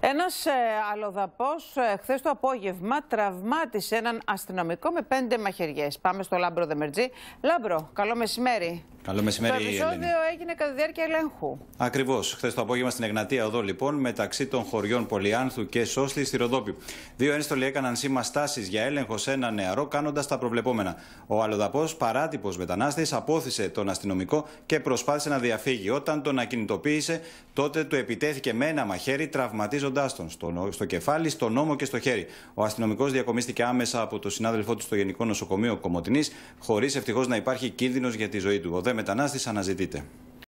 Ένας ε, αλλοδαπός ε, χθες το απόγευμα τραυμάτισε έναν αστυνομικό με πέντε μαχαιριές. Πάμε στο Λάμπρο Δεμερτζή. Λάμπρο, καλό μεσημέρι. Καλό μεσημέρι, Το επεισόδιο έγινε κατά τη διάρκεια ελέγχου. Ακριβώς. Χθες το απόγευμα στην Εγνατία Οδό, λοιπόν, μεταξύ των χωριών πολιάνθου και Σόσλη στη Ροδόπη. Δύο ένστολοι έκαναν σήμα στάσει για έλεγχο σε ένα νεαρό, κάνοντας τα προβλεπόμενα. Ο αλλοδαπό, παράτυπος μετανάστης, απόθυσε τον αστυνομικό και προσπάθησε να διαφύγει. Όταν τον ακινητοποίησε, τότε του επιτέθηκε με ένα μαχαίρι, τραυματίζοντάς τον στο, κεφάλι, στον νόμο και στο χέρι. Ο αστυνομικός διακομίστηκε άμεσα από τον συνάδελφό του στο Γενικό Νοσοκομείο Κομωτινής, χωρίς ευτυχώς να υπάρχει κίνδυνος για τη ζωή του μετανάστης αναζητείτε.